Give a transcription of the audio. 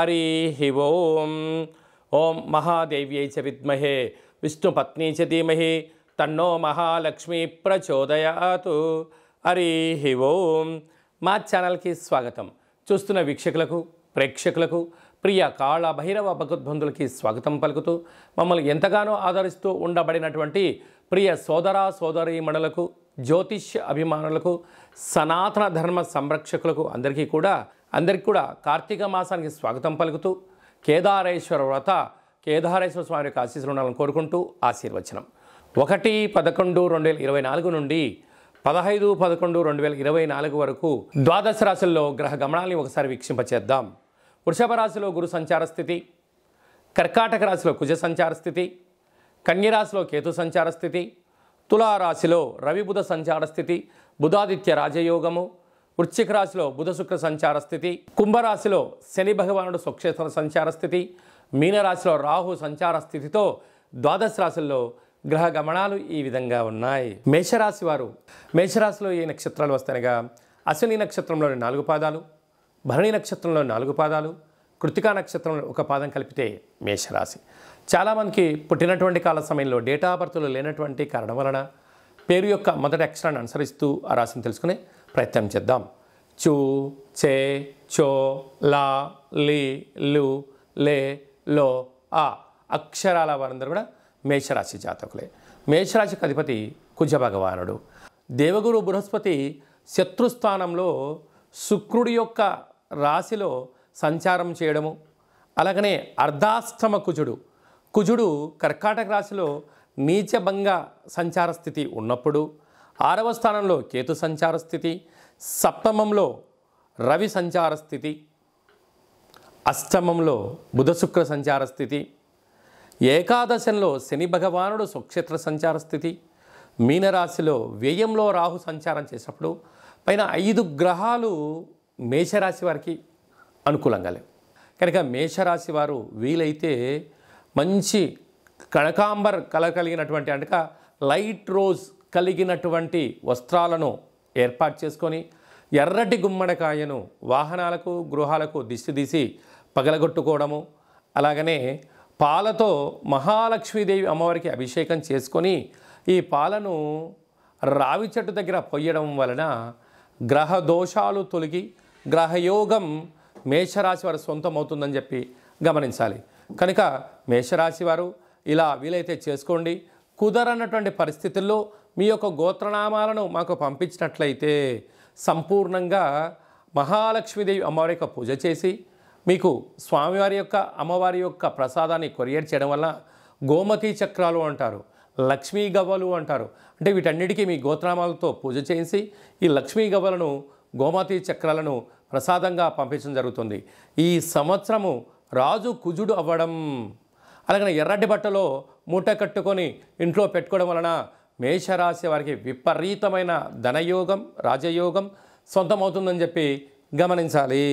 హరి ఓం ఓం మహాదేవ్యై చ విద్మహే విష్ణుపత్ని చ ధీమహి తన్నో మహాలక్ష్మి ప్రచోదయాతు హరి ఓం మా ఛానల్కి స్వాగతం చూస్తున్న వీక్షకులకు ప్రేక్షకులకు ప్రియ కాళ భైరవ భగవద్బంధులకి స్వాగతం పలుకుతూ మమ్మల్ని ఎంతగానో ఆదరిస్తూ ఉండబడినటువంటి ప్రియ సోదరా సోదరీ మణులకు జ్యోతిష్య అభిమానులకు సనాతన ధర్మ సంరక్షకులకు అందరికీ కూడా అందరికీ కూడా కార్తీక మాసానికి స్వాగతం పలుకుతూ కేదారేశ్వర వ్రత కేదారేశ్వర స్వామి యొక్క ఆశీస్సులు ఉండాలని కోరుకుంటూ ఆశీర్వచనం ఒకటి పదకొండు రెండు వేల ఇరవై నాలుగు నుండి పదహైదు పదకొండు రెండు వేల ఇరవై నాలుగు వరకు ద్వాదశ రాశుల్లో గ్రహ గమనాల్ని ఒకసారి వీక్షింపచేద్దాం వృషభ రాశిలో గురు సంచార స్థితి కర్కాటక రాశిలో కుజ సంచార స్థితి కన్యరాశిలో కేతు సంచార స్థితి తులారాశిలో రవిబుధ సంచార స్థితి బుధాదిత్య రాజయోగము వృశ్చిక రాశిలో బుధ శుక్ర సంచార స్థితి కుంభరాశిలో శని భగవానుడు స్వక్షేత్ర సంచార స్థితి మీనరాశిలో రాహు సంచార స్థితితో ద్వాదశ రాశుల్లో గ్రహ గమనాలు ఈ విధంగా ఉన్నాయి మేషరాశి వారు మేషరాశిలో ఏ నక్షత్రాలు వస్తాయనగా అశ్విని నక్షత్రంలోని నాలుగు పాదాలు భరణి నక్షత్రంలో నాలుగు పాదాలు కృతికా నక్షత్రంలో ఒక పాదం కలిపితే మేషరాశి చాలామందికి పుట్టినటువంటి కాల సమయంలో డేటా బర్త్లు లేనటువంటి కారణం వలన పేరు యొక్క మొదటి అక్షరాన్ని అనుసరిస్తూ ఆ రాశిని తెలుసుకునే ప్రయత్నం చేద్దాం చూ చే చో లా లీ లు లే లో ఆ అక్షరాల వారందరూ కూడా మేషరాశి జాతకులే మేషరాశికి అధిపతి కుజ భగవానుడు దేవగురు బృహస్పతి శత్రుస్థానంలో శుక్రుడి యొక్క రాశిలో సంచారం చేయడము అలాగనే అర్ధాష్టమ కుజుడు కుజుడు కర్కాటక రాశిలో నీచభంగ సంచార స్థితి ఉన్నప్పుడు ఆరవ స్థానంలో కేతు సంచార స్థితి సప్తమంలో రవి సంచార స్థితి అష్టమంలో బుధ శుక్ర సంచార స్థితి ఏకాదశంలో శని భగవానుడు సుక్షేత్ర సంచార స్థితి మీనరాశిలో వ్యయంలో రాహు సంచారం చేసినప్పుడు పైన ఐదు గ్రహాలు మేషరాశి వారికి అనుకూలంగా లేవు కనుక మేషరాశి వారు వీలైతే మంచి కనకాంబర్ కలర్ కలిగినటువంటి అనక లైట్ రోజ్ కలిగినటువంటి వస్త్రాలను ఏర్పాటు చేసుకొని ఎర్రటి గుమ్మడికాయను వాహనాలకు గృహాలకు దిష్టి తీసి పగలగొట్టుకోవడము అలాగనే పాలతో మహాలక్ష్మీదేవి అమ్మవారికి అభిషేకం చేసుకొని ఈ పాలను రావి చెట్టు దగ్గర పొయ్యడం వలన గ్రహ దోషాలు తొలగి గ్రహయోగం మేషరాశి వారి సొంతం అవుతుందని చెప్పి గమనించాలి కనుక మేషరాశి వారు ఇలా వీలైతే చేసుకోండి కుదరనటువంటి పరిస్థితుల్లో మీ యొక్క గోత్రనామాలను మాకు పంపించినట్లయితే సంపూర్ణంగా మహాలక్ష్మీదేవి అమ్మవారి యొక్క పూజ చేసి మీకు స్వామివారి యొక్క అమ్మవారి యొక్క ప్రసాదాన్ని కొరియర్ చేయడం వల్ల గోమతి చక్రాలు అంటారు లక్ష్మీ గవ్వలు అంటారు అంటే వీటన్నిటికీ మీ గోత్రనామాలతో పూజ చేసి ఈ లక్ష్మీ గవ్వలను గోమతి చక్రాలను ప్రసాదంగా పంపించడం జరుగుతుంది ఈ సంవత్సరము రాజు కుజుడు అవ్వడం అలాగే ఎర్రటి బట్టలో మూట కట్టుకొని ఇంట్లో పెట్టుకోవడం వలన మేషరాశి వారికి విపరీతమైన ధనయోగం రాజయోగం సొంతమవుతుందని చెప్పి గమనించాలి